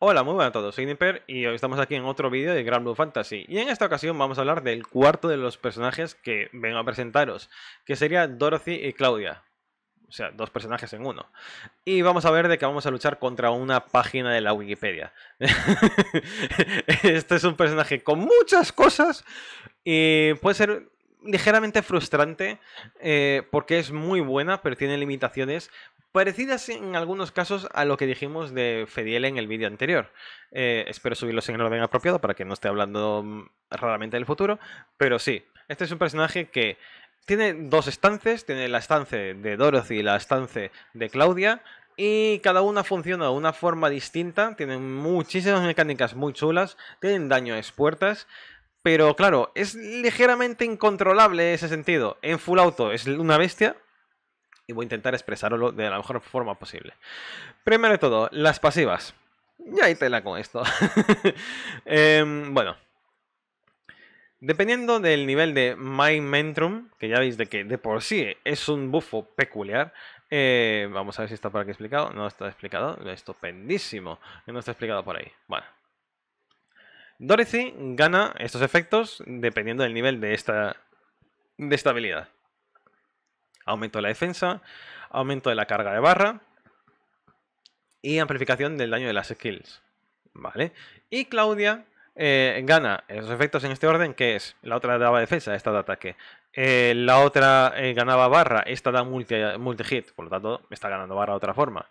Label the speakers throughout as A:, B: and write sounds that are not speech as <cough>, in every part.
A: Hola, muy buenas a todos, soy Nipper y hoy estamos aquí en otro vídeo de Grand Blue Fantasy y en esta ocasión vamos a hablar del cuarto de los personajes que vengo a presentaros, que sería Dorothy y Claudia. O sea, dos personajes en uno. Y vamos a ver de que vamos a luchar contra una página de la Wikipedia. <laughs> este es un personaje con muchas cosas y puede ser ligeramente frustrante eh, porque es muy buena, pero tiene limitaciones parecidas en algunos casos a lo que dijimos de Fediel en el vídeo anterior. Eh, espero subirlos en el orden apropiado para que no esté hablando mm, raramente del futuro, pero sí, este es un personaje que tiene dos estancias, tiene la estancia de Dorothy y la estancia de Claudia, y cada una funciona de una forma distinta, tienen muchísimas mecánicas muy chulas, tienen daño a puertas, pero claro, es ligeramente incontrolable ese sentido. En full auto es una bestia. Y voy a intentar expresarlo de la mejor forma posible. Primero de todo, las pasivas. Ya hay tela con esto. <laughs> Em, bueno. Dependiendo del nivel de My Mentrum, que ya veis de que de por sí es un bufo peculiar, eh, vamos a ver si está por aquí explicado. No está explicado. Estupendísimo. No está explicado por ahí. Bueno. Dorothy gana estos efectos dependiendo del nivel de esta, de habilidad. Aumento de la defensa, aumento de la carga de barra y amplificación del daño de las skills. ¿Vale? Y Claudia eh, gana esos efectos en este orden, que es la otra daba defensa, esta da ataque. Eh, la otra eh, ganaba barra, esta da multi-hit, por lo tanto está ganando barra de otra forma.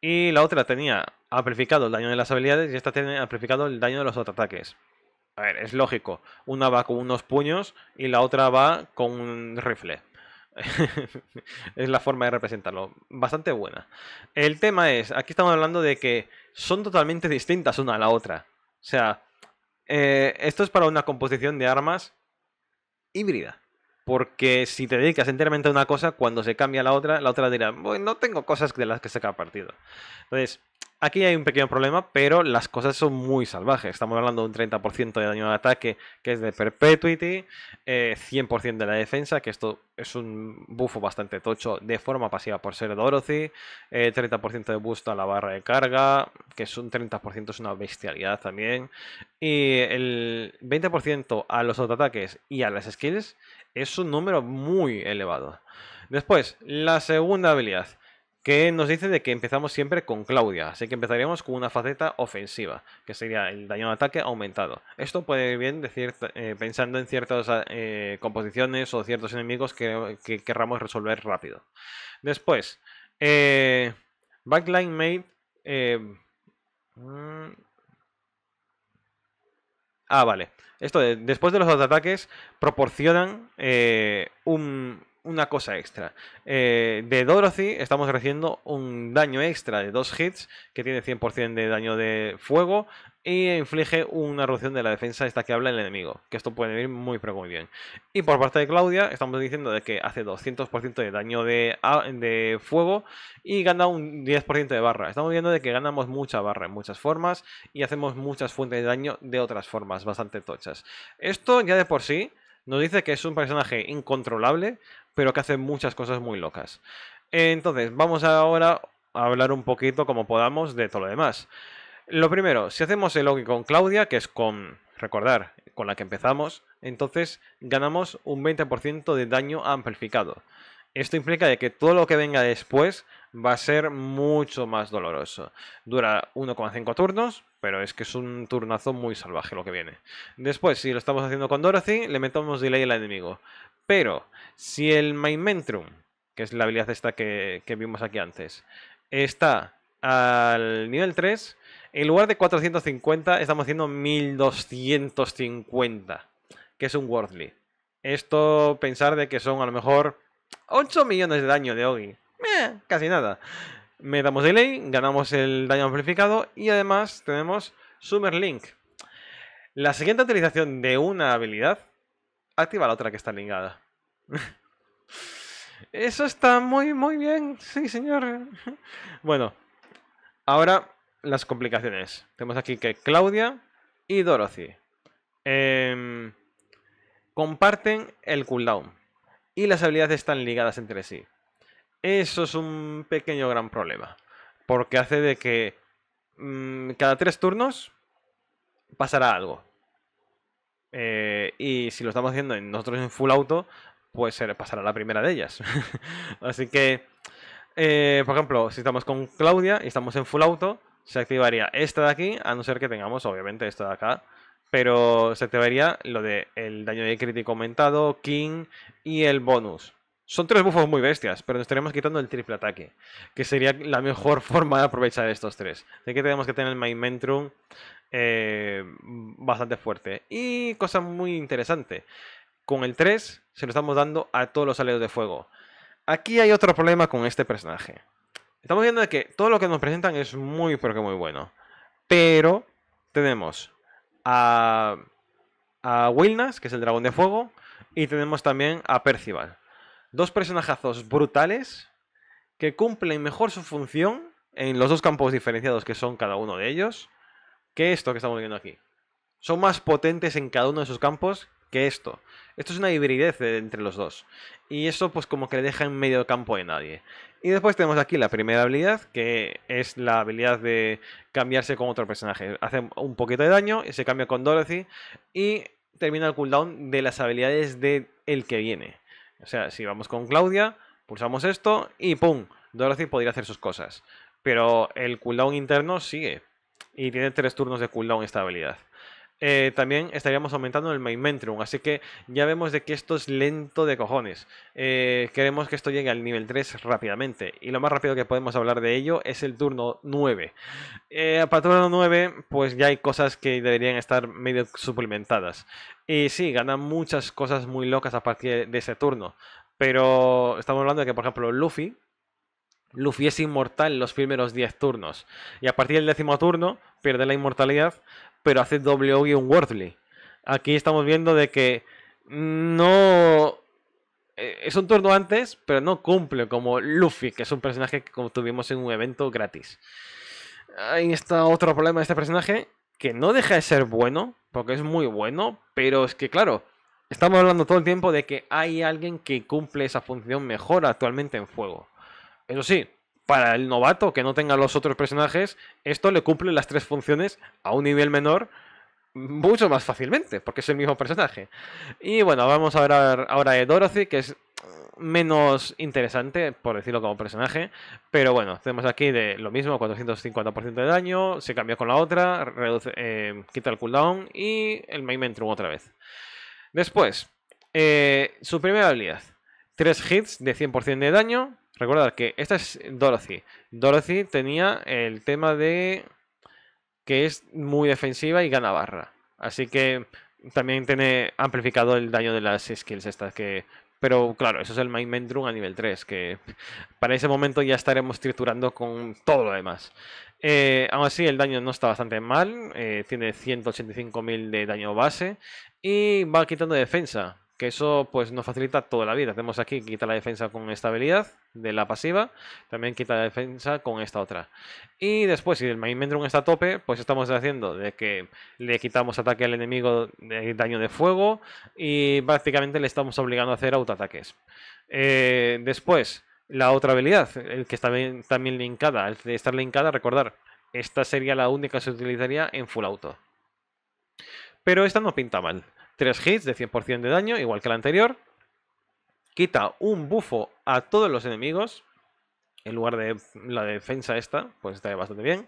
A: Y la otra tenía amplificado el daño de las habilidades y esta tiene amplificado el daño de los otros ataques. A ver, es lógico. Una va con unos puños y la otra va con un rifle. <laughs> es la forma de representarlo. Bastante buena. El tema es, aquí estamos hablando de que son totalmente distintas una a la otra. O sea, eh, esto es para una composición de armas híbrida. Porque si te dedicas enteramente a una cosa, cuando se cambia la otra, la otra dirá, bueno, no tengo cosas de las que sacar partido. Entonces, Aquí hay un pequeño problema, pero las cosas son muy salvajes. Estamos hablando de un 30% de daño de ataque, que es de Perpetuity, 100% eh, de la defensa, que esto es un bufo bastante tocho de forma pasiva por ser Dorothy, 30% eh, de boost a la barra de carga, que es un 30%, es una bestialidad también, y el 20% a los autoataques y a las skills es un número muy elevado. Después, la segunda habilidad que nos dice de que empezamos siempre con Claudia, así que empezaríamos con una faceta ofensiva, que sería el daño de ataque aumentado. Esto puede ir bien eh, pensando en ciertas eh, composiciones o ciertos enemigos que, querramos resolver rápido. Después, eh, Backline made. Mm, ah, vale. Esto, después de los dos ataques, proporcionan un, una cosa extra. Eh, de Dorothy estamos recibiendo un daño extra de dos hits, que tiene 100% de daño de fuego y inflige una reducción de la defensa esta que habla el enemigo, que esto puede venir muy pero muy bien. Y por parte de Claudia estamos diciendo de que hace 200% de daño de, ah, de, fuego y gana un 10% de barra. Estamos viendo de que ganamos mucha barra en muchas formas y hacemos muchas fuentes de daño de otras formas bastante tochas. Esto ya de por sí nos dice que es un personaje incontrolable, pero que hace muchas cosas muy locas. Entonces, vamos ahora a hablar un poquito como podamos de todo lo demás. Lo primero, si hacemos el login con Claudia, que es con, recordar, con la que empezamos, entonces ganamos un 20% de daño amplificado. Esto implica de que todo lo que venga después va a ser mucho más doloroso. Dura 1,5 turnos, pero es que es un turnazo muy salvaje lo que viene. Después, si lo estamos haciendo con Dorothy, le metemos delay al enemigo. Pero, si el Mainmentrum que es la habilidad esta que, que vimos aquí antes, está al nivel 3, en lugar de 450 estamos haciendo 1250, que es un Worldly. Esto pensar de que son a lo mejor 8 millones de daño de hoy eh, casi nada. Metamos delay, ganamos el daño amplificado y además tenemos Summer Link. La siguiente utilización de una habilidad activa la otra que está ligada. <laughs> Eso está muy, muy bien. Sí, señor. <laughs> Bueno, ahora las complicaciones. Tenemos aquí que Claudia y Dorothy em, comparten el cooldown. Y las habilidades están ligadas entre sí. Eso es un pequeño gran problema. Porque hace de que mm, cada tres turnos pasará algo. Eh, y si lo estamos haciendo nosotros en full auto, pues pasará la primera de ellas. <laughs> Así que, eh, por ejemplo, si estamos con Claudia y estamos en full auto, se activaría esta de aquí, a no ser que tengamos, obviamente, esta de acá. Pero se activaría lo de el daño de crítico aumentado, King y el bonus. Son tres bufos muy bestias, pero nos estaríamos quitando el triple ataque, que sería la mejor <laughs> forma de aprovechar estos tres. Así que tenemos que tener el Maimentrum eh, bastante fuerte. Y cosa muy interesante, con el 3 se lo estamos dando a todos los aliados de fuego. Aquí hay otro problema con este personaje. Estamos viendo que todo lo que nos presentan es muy, porque muy bueno. Pero tenemos a, a Wilnas, que es el dragón de fuego, y tenemos también a Percival dos personajazos brutales que cumplen mejor su función en los dos campos diferenciados que son cada uno de ellos que esto que estamos viendo aquí. Son más potentes en cada uno de sus campos que esto. Esto es una hibridez entre los dos. Y eso pues como que le deja en medio campo de nadie. Y después tenemos aquí la primera habilidad, que es la habilidad de cambiarse con otro personaje. Hace un poquito de daño, y se cambia con Dorothy y termina el cooldown de las habilidades de el que viene. O sea, si vamos con Claudia, pulsamos esto y ¡pum! Dorothy podría hacer sus cosas. Pero el cooldown interno sigue. Y tiene tres turnos de cooldown esta habilidad. Eh, también estaríamos aumentando el Mainmentrum. Así que ya vemos de que esto es lento de cojones. Eh, queremos que esto llegue al nivel 3 rápidamente. Y lo más rápido que podemos hablar de ello es el turno 9. Eh, para turno 9, pues ya hay cosas que deberían estar medio suplementadas. Y sí, ganan muchas cosas muy locas a partir de ese turno. Pero estamos hablando de que, por ejemplo, Luffy, Luffy es inmortal los primeros 10 turnos. Y a partir del décimo turno pierde la inmortalidad, pero hace W-Worthly. Aquí estamos viendo de que no... Eh, es un turno antes, pero no cumple como Luffy, que es un personaje que tuvimos en un evento gratis. Ahí está otro problema de este personaje, que no deja de ser bueno, porque es muy bueno, pero es que claro, estamos hablando todo el tiempo de que hay alguien que cumple esa función mejor actualmente en juego. Eso sí, para el novato que no tenga los otros personajes, esto le cumple las tres funciones a un nivel menor mucho más fácilmente, porque es el mismo personaje. Y bueno, vamos a hablar ahora de Dorothy, que es menos interesante, por decirlo como personaje, pero bueno, tenemos aquí de lo mismo, 450% de daño, se cambia con la otra, reduce, eh, quita el cooldown y el main otra vez. Después, eh, su primera habilidad, 3 hits de 100% de daño, Recuerda que esta es Dorothy. Dorothy tenía el tema de que es muy defensiva y gana barra. Así que también tiene amplificado el daño de las skills estas que... Pero claro, eso es el Mind Mendrum a nivel 3, que para ese momento ya estaremos triturando con todo lo demás. Eh, aún así, el daño no está bastante mal, eh, tiene 185.000 de daño base y va quitando defensa que eso pues nos facilita toda la vida. Hacemos aquí, quita la defensa con esta habilidad de la pasiva, también quita la defensa con esta otra. Y después, si el Main está a tope, pues estamos haciendo de que le quitamos ataque al enemigo de daño de fuego y prácticamente le estamos obligando a hacer autoataques. Eh, después, la otra habilidad, el que está también, también linkada, el de estar linkada, recordar, esta sería la única que se utilizaría en full auto. Pero esta no pinta mal. 3 hits de 100% de daño, igual que el anterior. Quita un bufo a todos los enemigos. En lugar de la defensa esta, pues está bastante bien.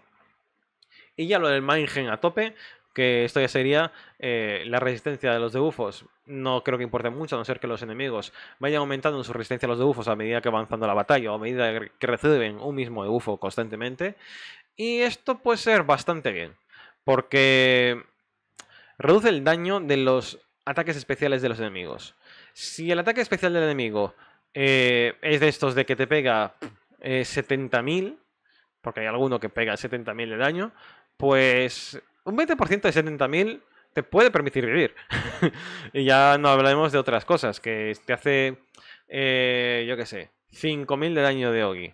A: Y ya lo del Mindgen a tope, que esto ya sería eh, la resistencia de los debufos. No creo que importe mucho, a no ser que los enemigos vayan aumentando su resistencia a los debufos a medida que avanzando la batalla o a medida que reciben un mismo debufo constantemente. Y esto puede ser bastante bien, porque reduce el daño de los ataques especiales de los enemigos. Si el ataque especial del enemigo eh, es de estos de que te pega 70.000, eh, porque hay alguno que pega 70.000 de daño, pues un 20% de 70.000 te puede permitir vivir. <laughs> y ya no hablaremos de otras cosas, que te hace, eh, yo qué sé, 5.000 de daño de Ogi.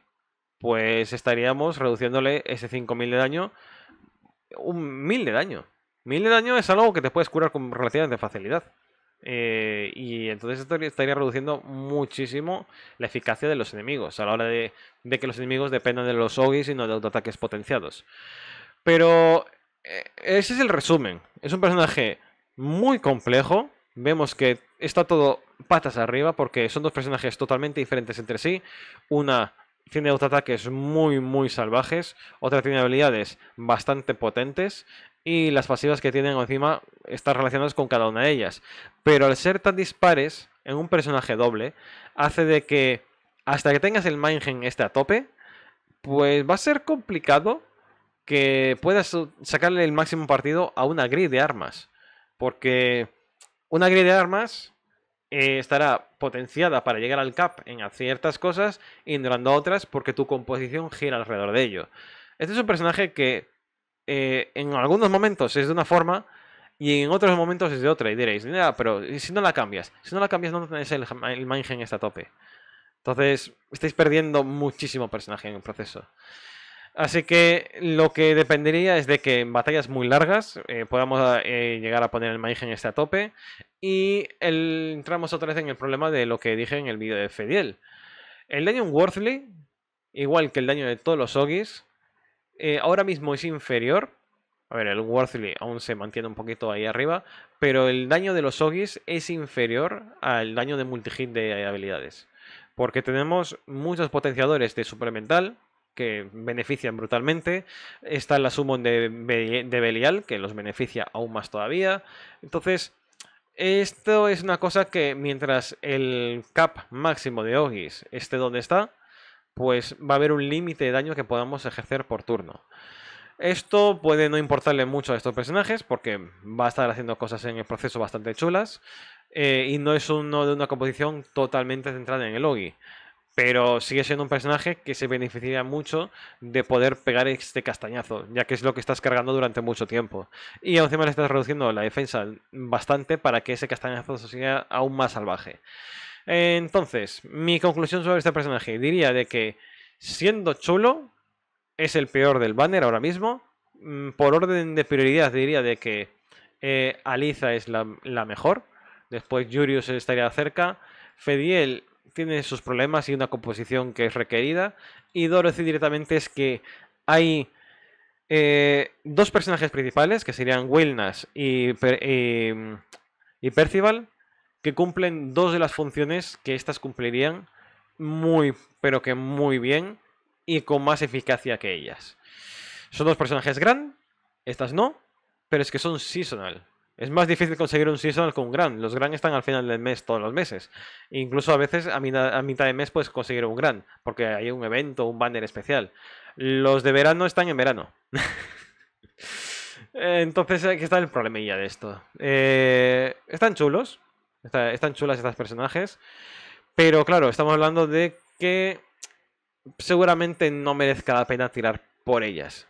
A: Pues estaríamos reduciéndole ese 5.000 de daño, un 1.000 de daño. Mil de daño es algo que te puedes curar con relativamente facilidad. Eh, y entonces esto estaría reduciendo muchísimo la eficacia de los enemigos a la hora de, que los enemigos dependan de los ogis y no de autoataques potenciados. Pero eh, ese es el resumen. Es un personaje muy complejo. Vemos que está todo patas arriba porque son dos personajes totalmente diferentes entre sí. Una tiene autoataques muy, muy salvajes. Otra tiene habilidades bastante potentes y las pasivas que tienen encima están relacionadas con cada una de ellas. Pero al ser tan dispares en un personaje doble, hace de que hasta que tengas el Mindgen este a tope, pues va a ser complicado que puedas sacarle el máximo partido a una grid de armas. Porque una grid de armas eh, estará potenciada para llegar al cap en ciertas cosas, ignorando otras porque tu composición gira alrededor de ello. Este es un personaje que eh, en algunos momentos es de una forma y en otros momentos es de otra. Y diréis, pero si no la cambias, si no la cambias no tenéis el, el mindgen está a tope. Entonces, estáis perdiendo muchísimo personaje en el proceso. Así que lo que dependería es de que en batallas muy largas eh, podamos eh, llegar a poner el mind este a tope. Y entramos otra vez en el problema de lo que dije en el vídeo de Fediel. El daño en Worthly, igual que el daño de todos los Ogis, eh, ahora mismo es inferior. A ver, el Worthly aún se mantiene un poquito ahí arriba, pero el daño de los Ogis es inferior al daño de multihit de habilidades. Porque tenemos muchos potenciadores de suplemental, que benefician brutalmente. Está la summon de, de Belial, que los beneficia aún más todavía. Entonces, esto es una cosa que mientras el cap máximo de Ogis esté donde está, pues va a haber un límite de daño que podamos ejercer por turno. Esto puede no importarle mucho a estos personajes porque va a estar haciendo cosas en el proceso bastante chulas eh, y no es uno de una composición totalmente centrada en el Ogi. Pero sigue siendo un personaje que se beneficiaría mucho de poder pegar este castañazo, ya que es lo que estás cargando durante mucho tiempo. Y encima le estás reduciendo la defensa bastante para que ese castañazo sea aún más salvaje. Entonces, mi conclusión sobre este personaje diría de que siendo chulo es el peor del banner ahora mismo. Mm, por orden de prioridad diría de que eh, Aliza es la, mejor. Después Yurius estaría cerca. Fediel tiene sus problemas y una composición que es requerida. Y Dorothy directamente es que hay eh, dos personajes principales que serían Wilnas y mm, Percival que cumplen dos de las funciones que estas cumplirían muy, pero que muy bien y con más eficacia que ellas. Son dos personajes gran, estas no, pero es que son seasonal. Es más difícil conseguir un seasonal con un gran. Los gran están al final del mes, todos los meses. incluso a veces a mitad, de mes puedes conseguir un gran, porque hay un evento, un banner especial. Los de verano están en verano. <laughs> Entonces aquí eh, está el problemilla de esto. Eh, están chulos, están chulas estas personajes. Pero claro, estamos hablando de que seguramente no merezca la pena tirar por ellas.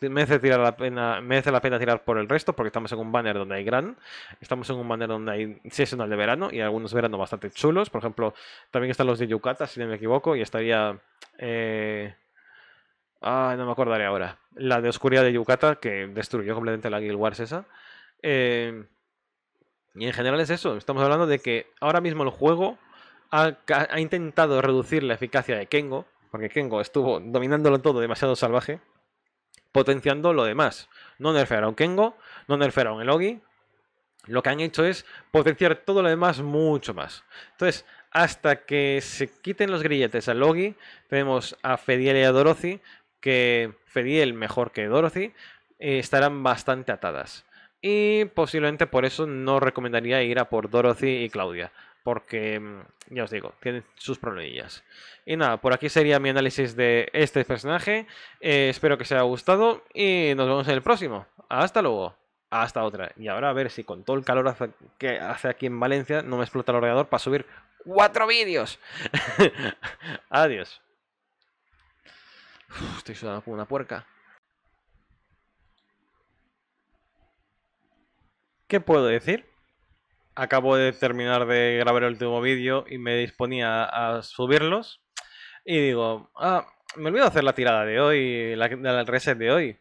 A: Merece, tirar la pena, merece la pena tirar por el resto porque estamos en un banner donde hay gran, estamos en un banner donde hay seasonal de verano y algunos veranos bastante chulos. Por ejemplo, también están los de Yucata, si no me equivoco, y estaría... Eh... Ah, no me acordaré ahora. La de Oscuridad de Yucata, que destruyó completamente la Guild Wars esa. Eh, y en general es eso, estamos hablando de que ahora mismo el juego ha, intentado reducir la eficacia de Kengo, porque Kengo estuvo dominándolo todo demasiado salvaje, potenciando lo demás. No nerfearon Kengo, no nerfearon el Ogi, lo que han hecho es potenciar todo lo demás mucho más. Entonces, hasta que se quiten los grilletes al Logi, tenemos a Fediel y a Dorothy, que Fediel mejor que Dorothy, eh, estarán bastante atadas. Y posiblemente por eso no recomendaría ir a por Dorothy y Claudia. Porque, mm, ya os digo, tienen sus problemillas. Y nada, por aquí sería mi análisis de este personaje. Eh, espero que os haya gustado y nos vemos en el próximo. Hasta luego. Hasta otra. Y ahora a ver si con todo el calor que hace aquí en Valencia no me explota el ordenador para subir cuatro vídeos. <laughs> Adiós. estoy sudando como una puerca. ¿Qué puedo decir? Acabo de terminar de grabar el último vídeo y me disponía a subirlos. Y digo, ah, me olvido hacer la tirada de hoy, la, reset de hoy.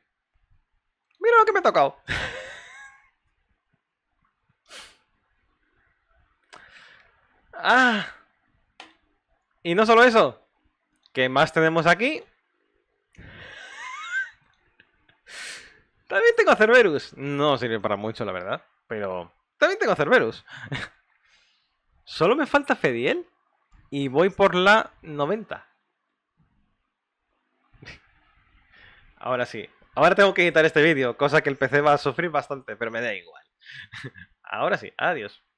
A: Mira lo que me ha tocado. <laughs> ah. Y no solo eso. ¿Qué más tenemos aquí? <laughs> También tengo a Cerberus. No sirve para mucho, la verdad. Pero también tengo Cerberus. <laughs> Solo me falta Fediel y voy por la 90. <laughs> Ahora sí. Ahora tengo que editar este vídeo, cosa que el PC va a sufrir bastante, pero me da igual. <laughs> Ahora sí, adiós.